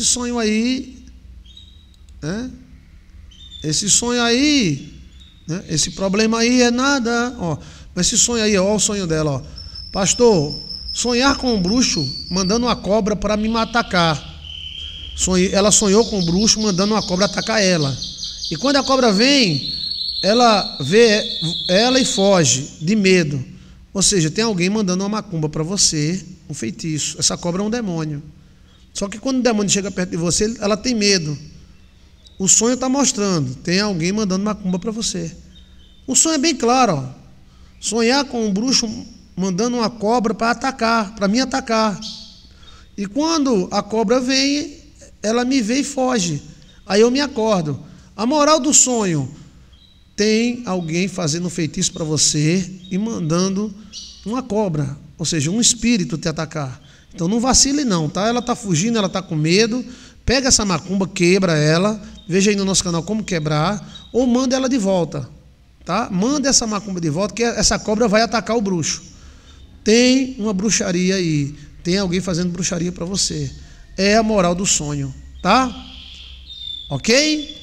Esse sonho aí, né? Esse sonho aí, né? esse problema aí é nada. Ó, mas esse sonho aí, olha o sonho dela, ó. Pastor, sonhar com um bruxo mandando uma cobra para me atacar. Sonhei, ela sonhou com um bruxo mandando uma cobra atacar ela. E quando a cobra vem, ela vê ela e foge de medo. Ou seja, tem alguém mandando uma macumba para você, um feitiço. Essa cobra é um demônio. Só que quando o demônio chega perto de você, ela tem medo. O sonho está mostrando, tem alguém mandando macumba para você. O sonho é bem claro. Ó. Sonhar com um bruxo mandando uma cobra para atacar, para me atacar. E quando a cobra vem, ela me vê e foge. Aí eu me acordo. A moral do sonho tem alguém fazendo um feitiço para você e mandando uma cobra, ou seja, um espírito te atacar. Então não vacile não, tá? Ela está fugindo, ela está com medo. Pega essa macumba, quebra ela. Veja aí no nosso canal como quebrar. Ou manda ela de volta. Tá? Manda essa macumba de volta, que essa cobra vai atacar o bruxo. Tem uma bruxaria aí. Tem alguém fazendo bruxaria para você. É a moral do sonho, tá? Ok?